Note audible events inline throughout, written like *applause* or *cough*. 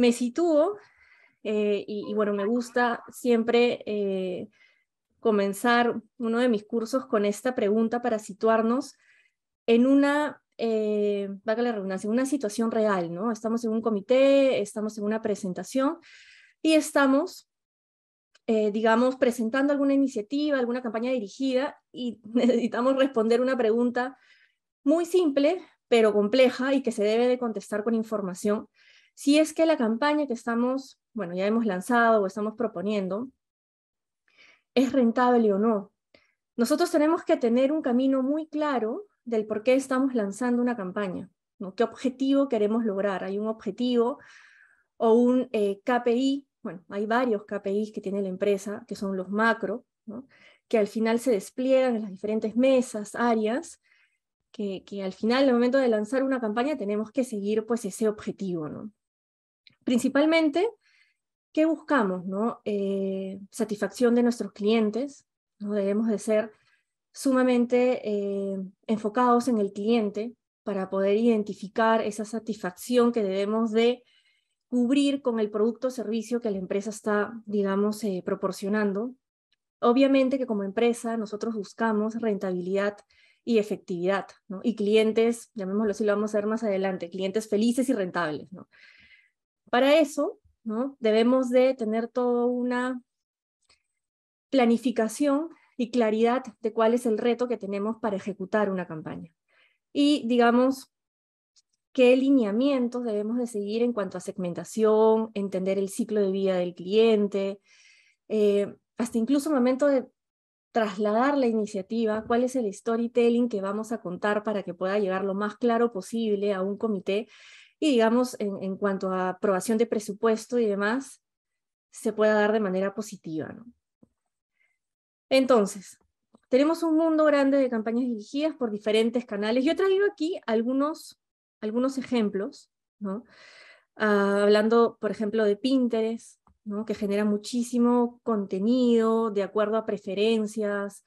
me sitúo eh, y, bueno, me gusta siempre eh, comenzar uno de mis cursos con esta pregunta para situarnos en una, eh, una situación real, ¿no? Estamos en un comité, estamos en una presentación y estamos, eh, digamos, presentando alguna iniciativa, alguna campaña dirigida y *laughs* necesitamos responder una pregunta muy simple, pero compleja y que se debe de contestar con información si es que la campaña que estamos, bueno, ya hemos lanzado o estamos proponiendo, es rentable o no. Nosotros tenemos que tener un camino muy claro del por qué estamos lanzando una campaña, ¿no? ¿Qué objetivo queremos lograr? Hay un objetivo o un eh, KPI, bueno, hay varios KPIs que tiene la empresa, que son los macro, ¿no? que al final se despliegan en las diferentes mesas, áreas, que, que, al final, al momento de lanzar una campaña, tenemos que seguir pues ese objetivo, ¿no? Principalmente, ¿qué buscamos? No? Eh, satisfacción de nuestros clientes. ¿no? Debemos de ser sumamente eh, enfocados en el cliente para poder identificar esa satisfacción que debemos de cubrir con el producto o servicio que la empresa está, digamos, eh, proporcionando. Obviamente que como empresa nosotros buscamos rentabilidad y efectividad, ¿no? Y clientes, llamémoslo así, lo vamos a ver más adelante, clientes felices y rentables, ¿no? Para eso, ¿no? debemos de tener toda una planificación y claridad de cuál es el reto que tenemos para ejecutar una campaña. Y digamos, qué lineamientos debemos de seguir en cuanto a segmentación, entender el ciclo de vida del cliente, eh, hasta incluso el momento de trasladar la iniciativa, cuál es el storytelling que vamos a contar para que pueda llegar lo más claro posible a un comité y digamos en, cuanto a aprobación de presupuesto y demás, se pueda dar de manera positiva. ¿no? Entonces, tenemos un mundo grande de campañas dirigidas por diferentes canales. Yo he traído aquí algunos, algunos ejemplos, ¿no? Ah, hablando, por ejemplo, de Pinterest, ¿no? que genera muchísimo contenido de acuerdo a preferencias,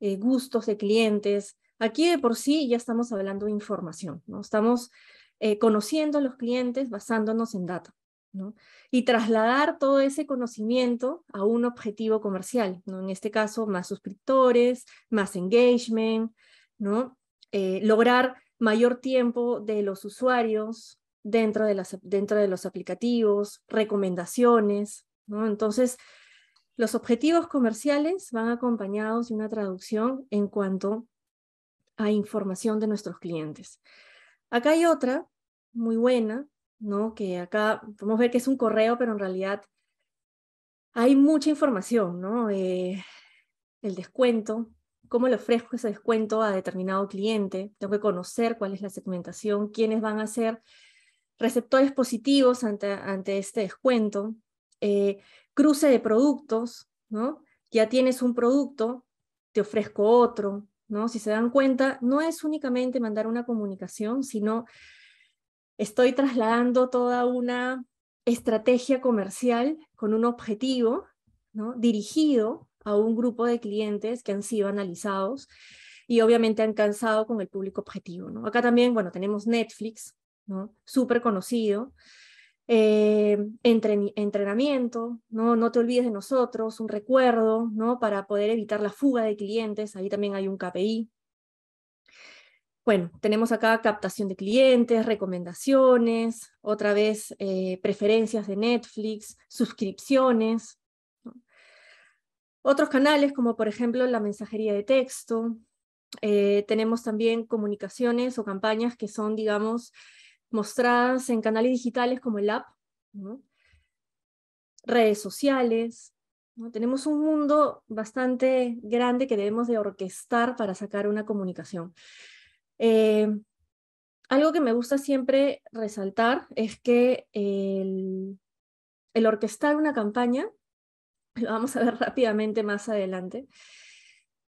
eh, gustos de clientes. Aquí de por sí ya estamos hablando de información, ¿no? Estamos eh, conociendo a los clientes basándonos en data. Y trasladar todo ese conocimiento a un objetivo comercial, en este caso, más suscriptores, más engagement, ¿no? Eh, lograr mayor tiempo de los usuarios dentro de, dentro de los aplicativos, recomendaciones. Entonces, los objetivos comerciales van acompañados de una traducción en cuanto a información de nuestros clientes. Acá hay otra muy buena, ¿no? Que acá podemos ver que es un correo, pero en realidad hay mucha información, ¿no? Eh, el descuento, cómo le ofrezco ese descuento a determinado cliente, tengo que conocer cuál es la segmentación, quiénes van a ser receptores positivos ante, este descuento, eh, cruce de productos, ¿no? Ya tienes un producto, te ofrezco otro, ¿no? Si se dan cuenta, no es únicamente mandar una comunicación, sino estoy trasladando toda una estrategia comercial con un objetivo ¿no? dirigido a un grupo de clientes que han sido analizados y obviamente han cansado con el público objetivo. ¿no? Acá también, bueno, tenemos Netflix, ¿no? súper conocido, eh, entrenamiento, ¿no? no te olvides de nosotros, un recuerdo ¿no? para poder evitar la fuga de clientes, ahí también hay un KPI. Bueno, tenemos acá captación de clientes, recomendaciones, otra vez eh, preferencias de Netflix, suscripciones. Otros canales como por ejemplo la mensajería de texto. Eh, tenemos también comunicaciones o campañas que son, digamos, mostradas en canales digitales como el app, redes sociales. Tenemos un mundo bastante grande que debemos de orquestar para sacar una comunicación. Eh, algo que me gusta siempre resaltar es que el, orquestar una campaña, *laughs* lo vamos a ver rápidamente más adelante,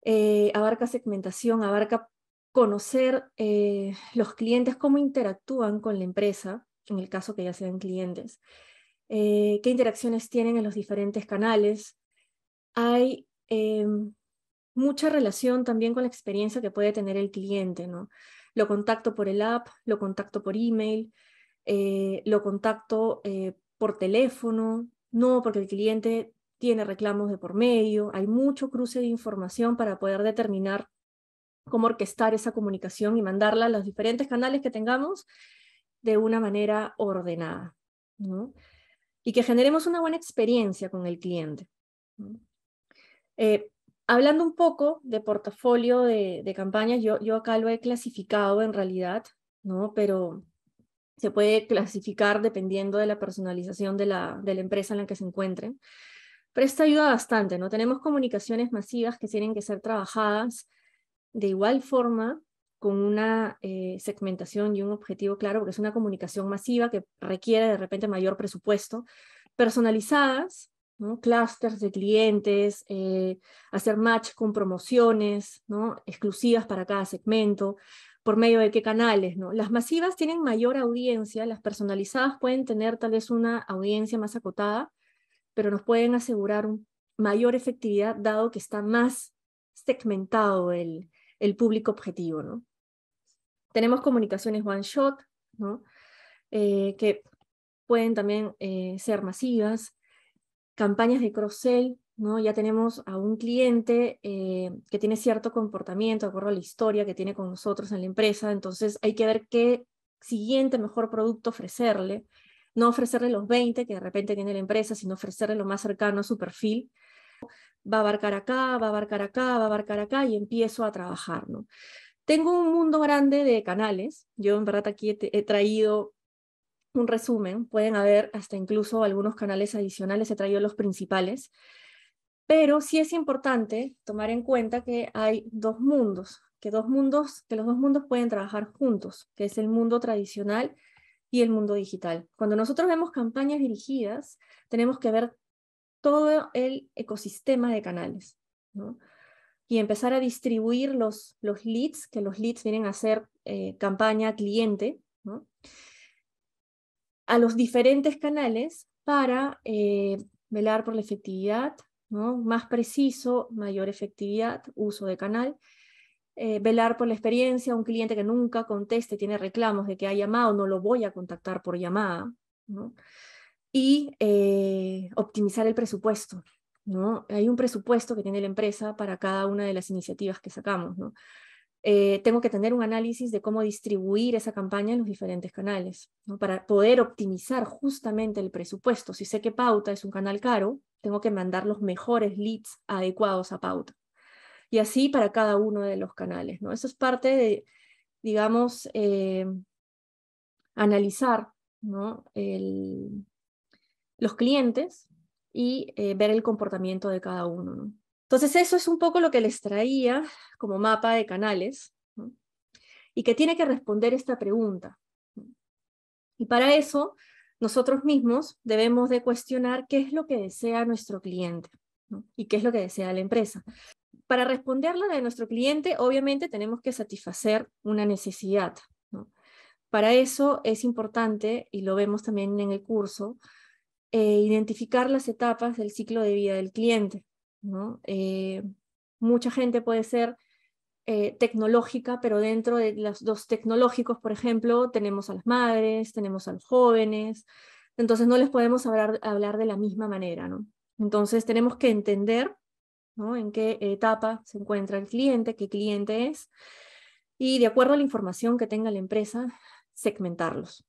eh, abarca segmentación, abarca conocer eh, los clientes, cómo interactúan con la empresa, en el caso que ya sean clientes, eh, qué interacciones tienen en los diferentes canales. Hay eh, mucha relación también con la experiencia que puede tener el cliente, ¿no? Lo contacto por el app, lo contacto por email, lo contacto por teléfono, no, porque el cliente tiene reclamos de por medio, hay mucho cruce de información para poder determinar cómo orquestar esa comunicación y mandarla a los diferentes canales que tengamos de una manera ordenada. Y que generemos una buena experiencia con el cliente. Eh, hablando un poco de portafolio de, campañas, yo, acá lo he clasificado en realidad, pero se puede clasificar dependiendo de la personalización de la, empresa en la que se encuentren. Pero esto ayuda bastante, ¿no? Tenemos comunicaciones masivas que tienen que ser trabajadas de igual forma con una eh, segmentación y un objetivo claro, porque es una comunicación masiva que requiere de repente mayor presupuesto, personalizadas, ¿no? clusters de clientes, eh, hacer match con promociones ¿no? exclusivas para cada segmento, por medio de qué canales. ¿no? Las masivas tienen mayor audiencia, las personalizadas pueden tener tal vez una audiencia más acotada, pero nos pueden asegurar mayor efectividad dado que está más segmentado el, el público objetivo. ¿no? Tenemos comunicaciones one shot, ¿no? Eh, que pueden también eh, ser masivas, campañas de cross-sell, ¿no? ya tenemos a un cliente eh, que tiene cierto comportamiento, de acuerdo a la historia que tiene con nosotros en la empresa, entonces hay que ver qué siguiente mejor producto ofrecerle, no ofrecerle los 20 que de repente tiene la empresa, sino ofrecerle lo más cercano a su perfil va a abarcar acá, va a abarcar acá, va a abarcar acá y empiezo a trabajar, ¿no? Tengo un mundo grande de canales. Yo en verdad aquí he, traído un resumen. Pueden haber hasta incluso algunos canales adicionales. He traído los principales. Pero sí es importante tomar en cuenta que hay dos mundos, que dos mundos, que los dos mundos pueden trabajar juntos, que es el mundo tradicional y el mundo digital. Cuando nosotros vemos campañas dirigidas, tenemos que ver todo el ecosistema de canales, ¿no? Y empezar a distribuir los, los leads, que los leads vienen a ser eh, campaña cliente, a los diferentes canales para eh, velar por la efectividad, ¿no? más preciso, mayor efectividad, uso de canal, eh, velar por la experiencia, un cliente que nunca conteste, tiene reclamos de que ha llamado, no lo voy a contactar por llamada, ¿no? y eh, optimizar el presupuesto. ¿no? Hay un presupuesto que tiene la empresa para cada una de las iniciativas que sacamos. ¿no? Eh, tengo que tener un análisis de cómo distribuir esa campaña en los diferentes canales, ¿no? para poder optimizar justamente el presupuesto. Si sé que pauta es un canal caro, tengo que mandar los mejores leads adecuados a pauta. Y así para cada uno de los canales. ¿no? Eso es parte de, digamos, eh, analizar ¿no? el, los clientes y eh, ver el comportamiento de cada uno. Entonces, eso es un poco lo que les traía como mapa de canales y que tiene que responder esta pregunta. Y para eso, nosotros mismos debemos de cuestionar qué es lo que desea nuestro cliente y qué es lo que desea la empresa. Para responderla de nuestro cliente, obviamente tenemos que satisfacer una necesidad. Para eso es importante, y lo vemos también en el curso, eh, identificar las etapas del ciclo de vida del cliente. ¿no? Eh, mucha gente puede ser eh, tecnológica, pero dentro de los dos tecnológicos, por ejemplo, tenemos a las madres, tenemos a los jóvenes, entonces no les podemos hablar, hablar de la misma manera. ¿no? Entonces tenemos que entender en qué etapa se encuentra el cliente, qué cliente es, y de acuerdo a la información que tenga la empresa, segmentarlos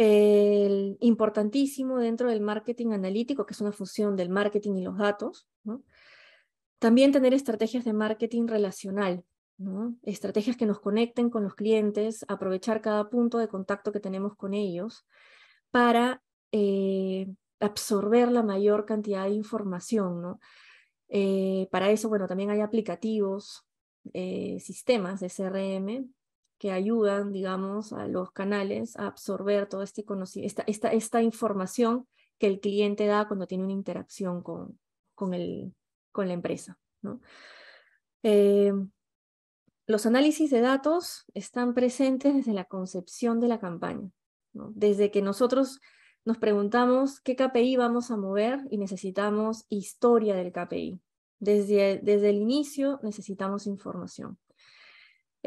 el importantísimo dentro del marketing analítico, que es una función del marketing y los datos. También tener estrategias de marketing relacional, estrategias que nos conecten con los clientes, aprovechar cada punto de contacto que tenemos con ellos para eh, absorber la mayor cantidad de información. Eh, para eso, bueno, también hay aplicativos, eh, sistemas de CRM que ayudan, digamos, a los canales a absorber toda este esta, información que el cliente da cuando tiene una interacción con, con, la empresa. Eh, los análisis de datos están presentes desde la concepción de la campaña, desde que nosotros nos preguntamos qué KPI vamos a mover y necesitamos historia del KPI. Desde, desde el inicio necesitamos información.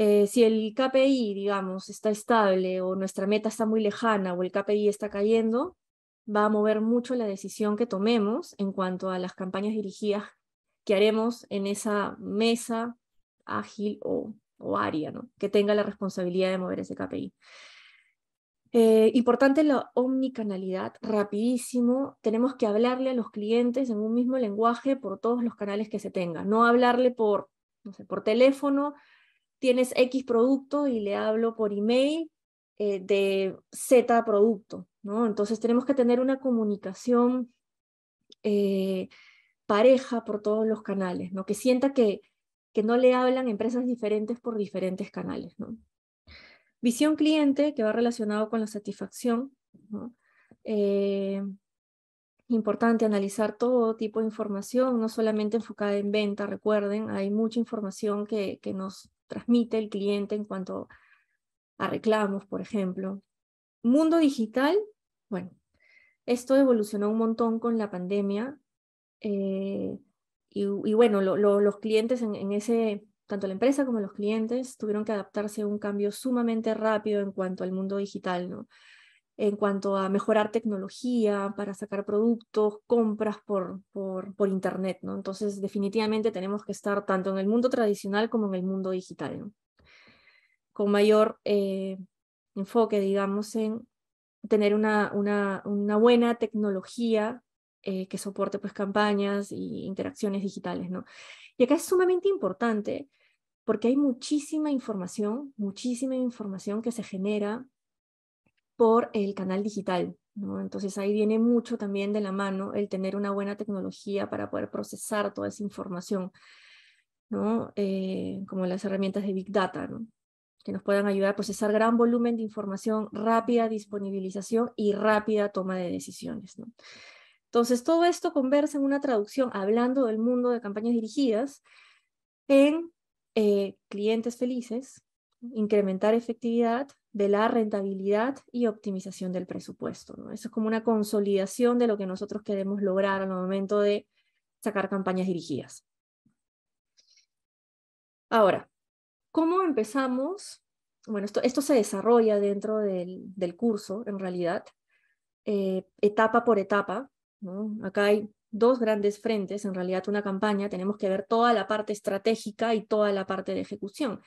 Eh, si el KPI, digamos, está estable o nuestra meta está muy lejana o el KPI está cayendo, va a mover mucho la decisión que tomemos en cuanto a las campañas dirigidas que haremos en esa mesa ágil o, área, que tenga la responsabilidad de mover ese KPI. Eh, importante la omnicanalidad, rapidísimo, tenemos que hablarle a los clientes en un mismo lenguaje por todos los canales que se tenga, no hablarle por, por teléfono, tienes X producto y le hablo por email eh, de Z producto, ¿no? Entonces tenemos que tener una comunicación eh, pareja por todos los canales, ¿no? Que sienta que, que no le hablan empresas diferentes por diferentes canales, ¿no? Visión cliente, que va relacionado con la satisfacción, eh, importante analizar todo tipo de información, no solamente enfocada en venta, recuerden, hay mucha información que, nos transmite el cliente en cuanto a reclamos, por ejemplo. Mundo digital, bueno, esto evolucionó un montón con la pandemia eh, y, bueno, los clientes en, en ese, tanto la empresa como los clientes tuvieron que adaptarse a un cambio sumamente rápido en cuanto al mundo digital, ¿no? en cuanto a mejorar tecnología, para sacar productos, compras por, por, por Internet. ¿no? Entonces, definitivamente tenemos que estar tanto en el mundo tradicional como en el mundo digital, con mayor eh, enfoque, digamos, en tener una, una, buena tecnología eh, que soporte pues, campañas e interacciones digitales. ¿no? Y acá es sumamente importante porque hay muchísima información, muchísima información que se genera por el canal digital. ¿no? Entonces ahí viene mucho también de la mano el tener una buena tecnología para poder procesar toda esa información, ¿no? Eh, como las herramientas de Big Data, ¿no? que nos puedan ayudar a procesar gran volumen de información, rápida disponibilización y rápida toma de decisiones. ¿no? Entonces, todo esto conversa en una traducción, hablando del mundo de campañas dirigidas, en eh, clientes felices, incrementar efectividad, de la rentabilidad y optimización del presupuesto. ¿no? Eso es como una consolidación de lo que nosotros queremos lograr al momento de sacar campañas dirigidas. Ahora, ¿cómo empezamos? Bueno, esto, se desarrolla dentro del, curso, en realidad, eh, etapa por etapa. Acá hay dos grandes frentes, en realidad una campaña, tenemos que ver toda la parte estratégica y toda la parte de ejecución.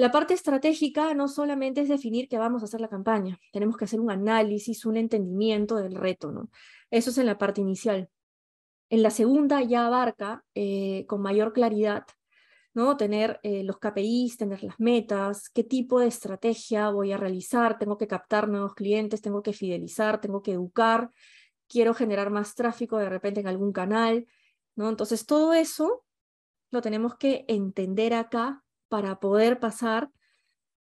La parte estratégica no solamente es definir qué vamos a hacer la campaña, tenemos que hacer un análisis, un entendimiento del reto, ¿no? Eso es en la parte inicial. En la segunda ya abarca eh, con mayor claridad, ¿no? Tener eh, los KPIs, tener las metas, qué tipo de estrategia voy a realizar, tengo que captar nuevos clientes, tengo que fidelizar, tengo que educar, quiero generar más tráfico de repente en algún canal, ¿no? Entonces todo eso lo tenemos que entender acá para poder pasar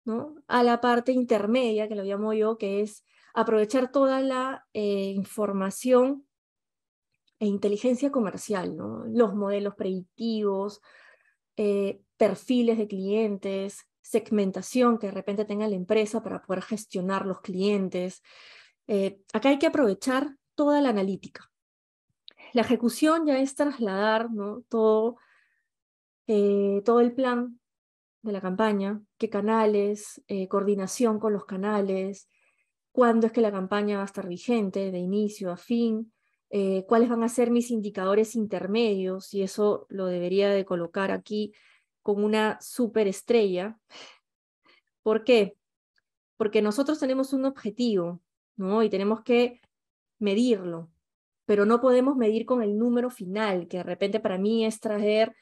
¿no? a la parte intermedia, que lo llamo yo, que es aprovechar toda la eh, información e inteligencia comercial, ¿no? los modelos predictivos, eh, perfiles de clientes, segmentación que de repente tenga la empresa para poder gestionar los clientes. Eh, acá hay que aprovechar toda la analítica. La ejecución ya es trasladar ¿no? todo, todo el plan de la campaña, qué canales, eh, coordinación con los canales, cuándo es que la campaña va a estar vigente de inicio a fin, eh, cuáles van a ser mis indicadores intermedios, y eso lo debería de colocar aquí con una superestrella. ¿Por qué? Porque nosotros tenemos un objetivo, ¿no? Y tenemos que medirlo, pero no podemos medir con el número final, que de repente para mí es traer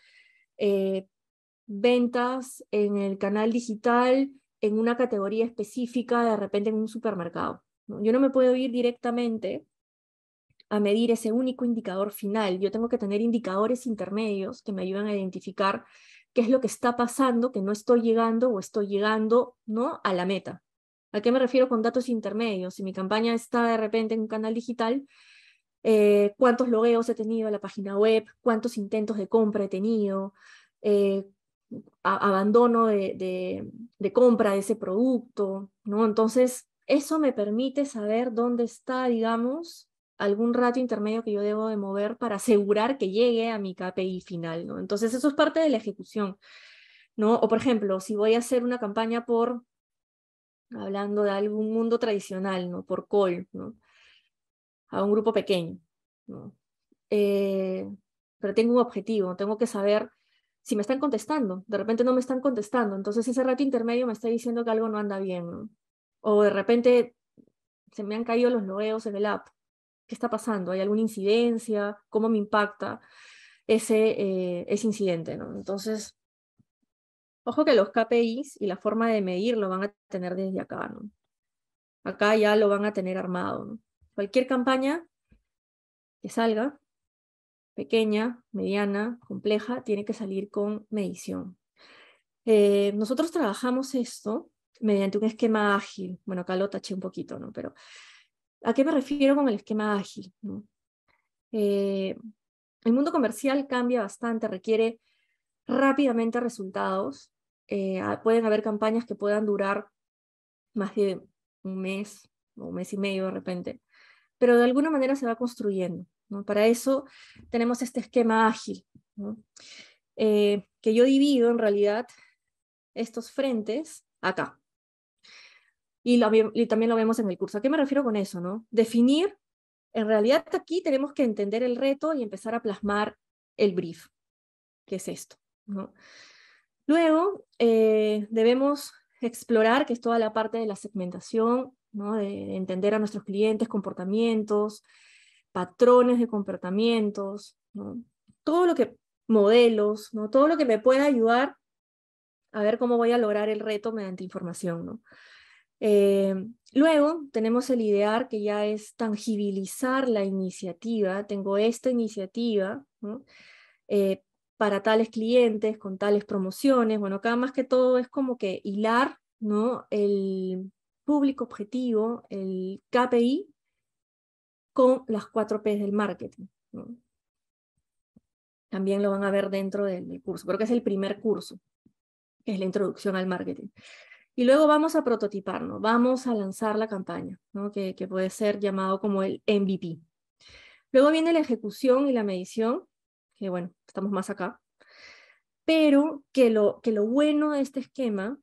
eh, ventas en el canal digital en una categoría específica, de repente en un supermercado. Yo no me puedo ir directamente a medir ese único indicador final. Yo tengo que tener indicadores intermedios que me ayuden a identificar qué es lo que está pasando, que no estoy llegando o estoy llegando ¿no? a la meta. ¿A qué me refiero con datos intermedios? Si mi campaña está de repente en un canal digital, eh, cuántos logueos he tenido a la página web, cuántos intentos de compra he tenido, eh, abandono de, compra de ese producto, ¿no? Entonces, eso me permite saber dónde está, digamos, algún rato intermedio que yo debo de mover para asegurar que llegue a mi KPI final, ¿no? Entonces, eso es parte de la ejecución, ¿no? O, por ejemplo, si voy a hacer una campaña por, hablando de algún mundo tradicional, ¿no? Por call, ¿no? A un grupo pequeño, ¿no? Eh, pero tengo un objetivo, tengo que saber si me están contestando, de repente no me están contestando, entonces ese rato intermedio me está diciendo que algo no anda bien, o de repente se me han caído los noeos en el app, ¿qué está pasando? ¿Hay alguna incidencia? ¿Cómo me impacta ese, eh, incidente? Entonces, ojo que los KPIs y la forma de medir lo van a tener desde acá, Acá ya lo van a tener armado, Cualquier campaña que salga pequeña, mediana, compleja, tiene que salir con medición. Eh, nosotros trabajamos esto mediante un esquema ágil. Bueno, acá lo taché un poquito, ¿no? Pero, ¿a qué me refiero con el esquema ágil? Eh, el mundo comercial cambia bastante, requiere rápidamente resultados. Eh, pueden haber campañas que puedan durar más de un mes o un mes y medio de repente, pero de alguna manera se va construyendo. Para eso tenemos este esquema ágil, eh, que yo divido en realidad estos frentes acá. Y, también lo vemos en el curso. ¿A qué me refiero con eso? Definir, en realidad aquí tenemos que entender el reto y empezar a plasmar el brief, que es esto. Luego eh, debemos explorar, que es toda la parte de la segmentación, de entender a nuestros clientes, comportamientos, patrones de comportamientos, ¿no? todo lo que modelos, ¿no? todo lo que me pueda ayudar a ver cómo voy a lograr el reto mediante información. ¿no? Eh, luego tenemos el idear, que ya es tangibilizar la iniciativa. Tengo esta iniciativa eh, para tales clientes, con tales promociones. Bueno, acá más que todo es como que hilar ¿no? el público objetivo, el KPI con las cuatro P's del marketing. También lo van a ver dentro del, curso, creo que es el primer curso, que es la introducción al marketing. Y luego vamos a prototipar, vamos a lanzar la campaña, que, puede ser llamado como el MVP. Luego viene la ejecución y la medición, que bueno, estamos más acá, pero que lo, que lo bueno de este esquema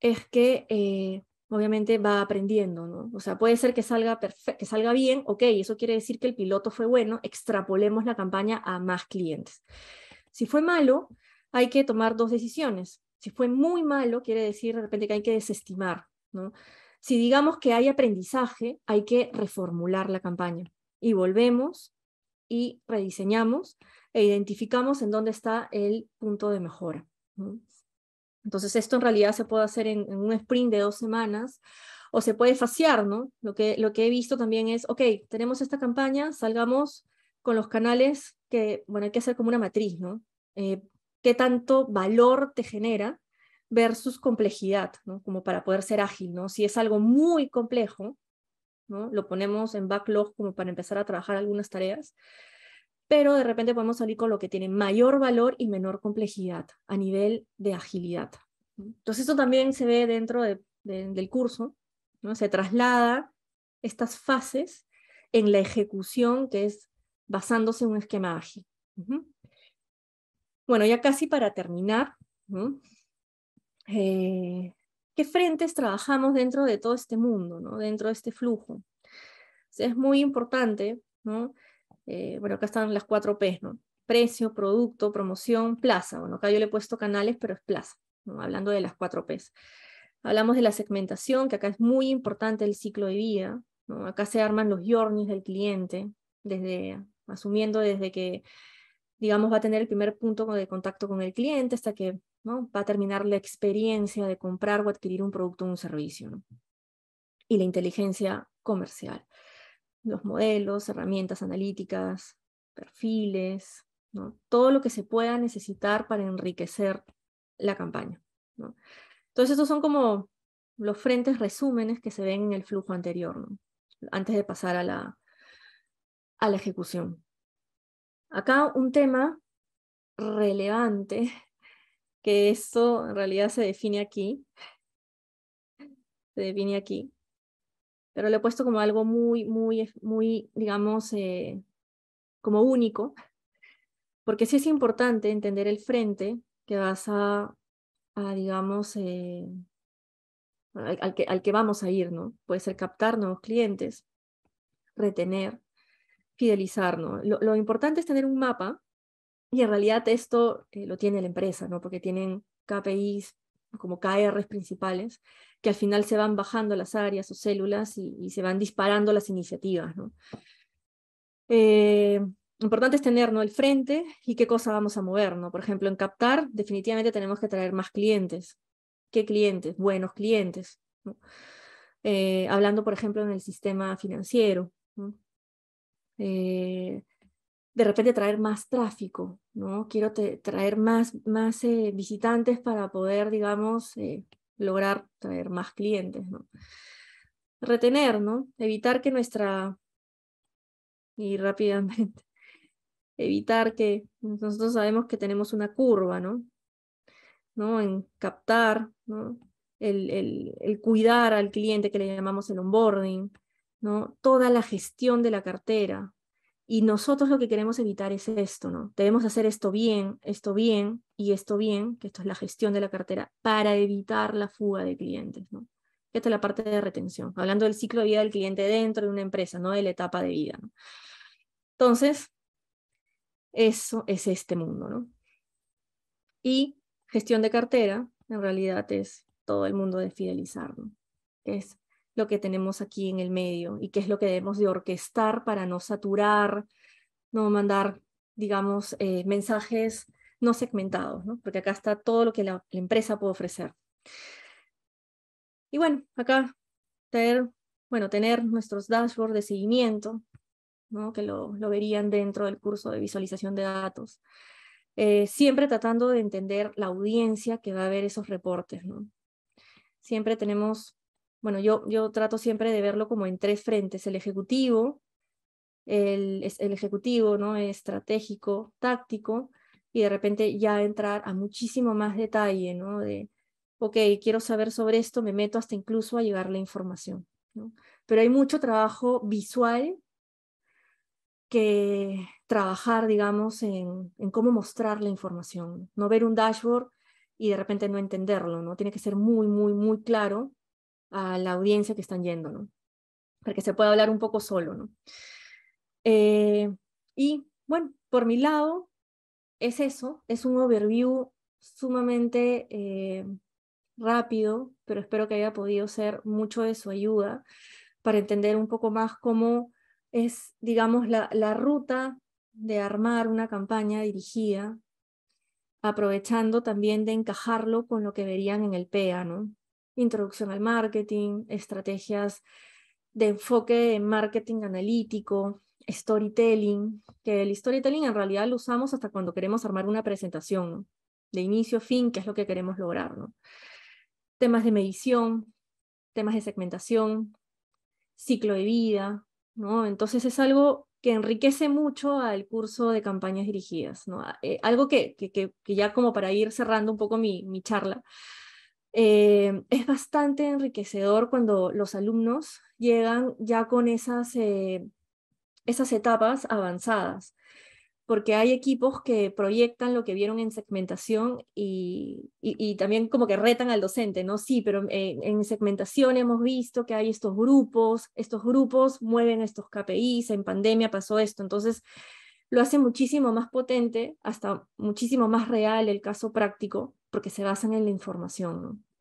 es que eh, obviamente va aprendiendo, ¿no? O sea, puede ser que salga, que salga bien, ok, eso quiere decir que el piloto fue bueno, extrapolemos la campaña a más clientes. Si fue malo, hay que tomar dos decisiones. Si fue muy malo, quiere decir de repente que hay que desestimar, ¿no? Si digamos que hay aprendizaje, hay que reformular la campaña. Y volvemos y rediseñamos e identificamos en dónde está el punto de mejora. Entonces esto en realidad se puede hacer en, un sprint de dos semanas o se puede faciar, ¿no? Lo que, lo que he visto también es, ok, tenemos esta campaña, salgamos con los canales que, bueno, hay que hacer como una matriz, ¿no? Eh, ¿Qué tanto valor te genera versus complejidad, ¿no? Como para poder ser ágil, ¿no? Si es algo muy complejo, ¿no? Lo ponemos en backlog como para empezar a trabajar algunas tareas pero de repente podemos salir con lo que tiene mayor valor y menor complejidad a nivel de agilidad. Entonces, eso también se ve dentro del curso, ¿no? se traslada estas fases en la ejecución que es basándose en un esquema ágil. Bueno, ya casi para terminar, eh, ¿qué frentes trabajamos dentro de todo este mundo, dentro de este flujo? es muy importante ¿no? Eh, bueno, acá están las cuatro P's, ¿no? Precio, producto, promoción, plaza. Bueno, acá yo le he puesto canales, pero es plaza, hablando de las cuatro P's. Hablamos de la segmentación, que acá es muy importante el ciclo de vida. ¿no? Acá se arman los journeys del cliente, desde, asumiendo desde que, digamos, va a tener el primer punto de contacto con el cliente hasta que ¿no? va a terminar la experiencia de comprar o adquirir un producto o un servicio. ¿no? Y la inteligencia comercial los modelos, herramientas analíticas, perfiles, todo lo que se pueda necesitar para enriquecer la campaña. Entonces, estos son como los frentes resúmenes que se ven en el flujo anterior, antes de pasar a la, a la ejecución. Acá un tema relevante, que esto en realidad se define aquí, se define aquí, pero lo he puesto como algo muy, muy, muy, digamos, eh, como único, porque sí es importante entender el frente que vas a, digamos, eh, al, que, vamos a ir, ¿no? Puede ser captar nuevos clientes, retener, fidelizar, ¿no? Lo, importante es tener un mapa y en realidad esto eh, lo tiene la empresa, ¿no? Porque tienen KPIs como KRs principales, que al final se van bajando las áreas o células y, se van disparando las iniciativas. Eh, importante es tener el frente y qué cosa vamos a mover. ¿no? Por ejemplo, en captar definitivamente tenemos que traer más clientes. ¿Qué clientes? Buenos clientes. Eh, hablando, por ejemplo, en el sistema financiero. Eh, de repente traer más tráfico, ¿no? Quiero traer más, más eh, visitantes para poder, digamos, eh, lograr traer más clientes, ¿no? Retener, ¿no? Evitar que nuestra... Y rápidamente. *laughs* Evitar que... Nosotros sabemos que tenemos una curva, ¿no? ¿No? En captar, ¿no? El, el, el cuidar al cliente que le llamamos el onboarding, ¿no? Toda la gestión de la cartera, y nosotros lo que queremos evitar es esto, ¿no? Debemos hacer esto bien, esto bien y esto bien, que esto es la gestión de la cartera, para evitar la fuga de clientes, ¿no? Esta es la parte de retención, hablando del ciclo de vida del cliente dentro de una empresa, no de la etapa de vida. ¿no? Entonces, eso es este mundo, ¿no? Y gestión de cartera, en realidad es todo el mundo de fidelizar, ¿no? es lo que tenemos aquí en el medio y qué es lo que debemos de orquestar para no saturar, no mandar, digamos, eh, mensajes no segmentados, ¿no? porque acá está todo lo que la, empresa puede ofrecer. Y bueno, acá tener, bueno, tener nuestros dashboards de seguimiento, ¿no? que lo, verían dentro del curso de visualización de datos. Eh, siempre tratando de entender la audiencia que va a ver esos reportes. ¿no? Siempre tenemos bueno, yo, trato siempre de verlo como en tres frentes, el ejecutivo, el, ejecutivo, ¿no? Estratégico, táctico, y de repente ya entrar a muchísimo más detalle, ¿no? De, ok, quiero saber sobre esto, me meto hasta incluso a llegar la información, Pero hay mucho trabajo visual que trabajar, digamos, en, en, cómo mostrar la información. No ver un dashboard y de repente no entenderlo, ¿no? Tiene que ser muy, muy, muy claro a la audiencia que están yendo, ¿no? Para que se pueda hablar un poco solo, ¿no? Eh, y bueno, por mi lado, es eso, es un overview sumamente eh, rápido, pero espero que haya podido ser mucho de su ayuda para entender un poco más cómo es, digamos, la, la ruta de armar una campaña dirigida, aprovechando también de encajarlo con lo que verían en el PEA, ¿no? introducción al marketing, estrategias de enfoque en marketing analítico, storytelling, que el storytelling en realidad lo usamos hasta cuando queremos armar una presentación, de inicio fin, que es lo que queremos lograr. Temas de medición, temas de segmentación, ciclo de vida, ¿no? Entonces es algo que enriquece mucho al curso de campañas dirigidas, ¿no? Eh, algo que, ya como para ir cerrando un poco mi charla, Em, es bastante enriquecedor cuando los alumnos llegan ya con esas, eh, esas etapas avanzadas, porque hay equipos que proyectan lo que vieron en segmentación y, también como que retan al docente, ¿no? Sí, pero en segmentación hemos visto que hay estos grupos, estos grupos mueven estos KPIs, en pandemia pasó esto, entonces lo hace muchísimo más potente, hasta muchísimo más real el caso práctico porque se basan en la información, ¿no?